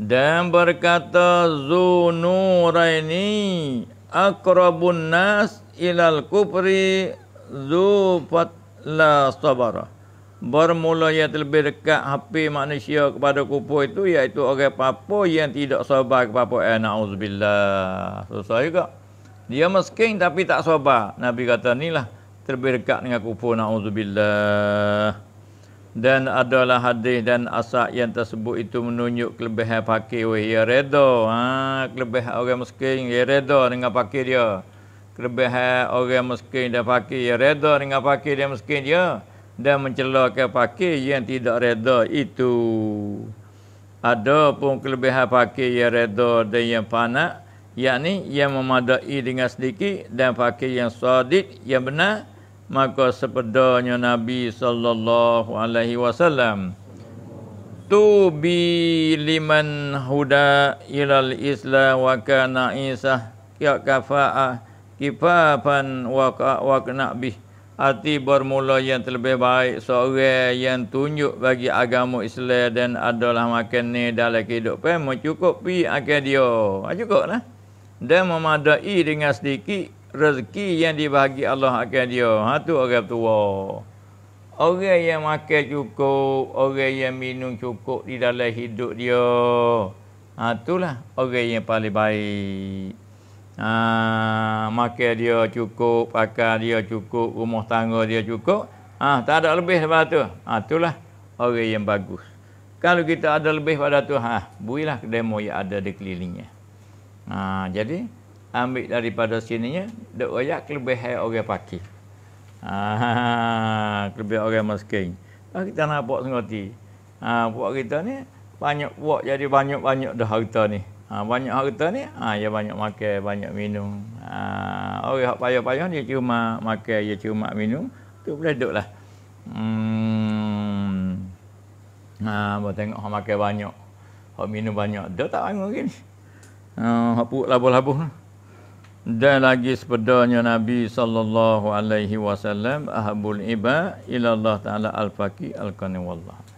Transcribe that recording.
dan berkata zu nuraini akrabun nas ilal kufri zu la sabara bermula ia terlebih dekat hampir manusia kepada kupu itu iaitu orang apa yang tidak sabar kepada apa eh, na'udzubillah susah juga dia meskin tapi tak sabar nabi kata inilah terlebih dekat dengan kupu na'udzubillah dan adalah hadis dan asak yang tersebut itu menunjuk kelebihan fakir weh ya redo ha kelebihan orang miskin ya redo dengan fakir dia kelebihan orang miskin dan fakir ya redo dengan fakir dan miskin dia dan ke fakir yang tidak redo itu ada pun kelebihan fakir yang redo dan yang fana yakni yang memadai dengan sedikit dan fakir yang sadid yang benar maka sepedanya Nabi sallallahu alaihi wasallam tubi liman huda ilal islam wa kana isa ya kafa'a kifafan wa wa nabi arti bermula yang terlebih baik seorang yang tunjuk bagi agama Islam dan adalah makan ni dalam kehidupan mencukupi akan dia ha, cukup lah dan memadai dengan sedikit rezeki yang dibagi Allah akan dia. Ha tu orang tua. Orang yang makan cukup, orang yang minum cukup di dalam hidup dia. Ha itulah orang yang paling baik. Ha makan dia cukup, pakai dia cukup, rumah tangga dia cukup. Ha tak ada lebih daripada tu. Ha itulah orang yang bagus. Kalau kita ada lebih pada tu, ha, builah demo yang ada di kelilingnya. Ha jadi ambil daripada sini sininya dok wayak kelebih orang pakai ah kelebih orang miskin ah, kita nampak sengoti, ah buat kita ni banyak buat jadi banyak-banyak dah harta ni ha, banyak harta ni ha, ya banyak makan banyak minum ha, orang hak payah-payah dia cuma makan dia cuma minum tu boleh duduk lah hmm. ha, buat tengok hak makan banyak hak minum banyak dia tak bangun lagi ni ha, hak puk labuh-labuh dan lagi sepedanya Nabi sallallahu alaihi wasallam ahabul iba ila Allah taala al-faqi al-qani wallah.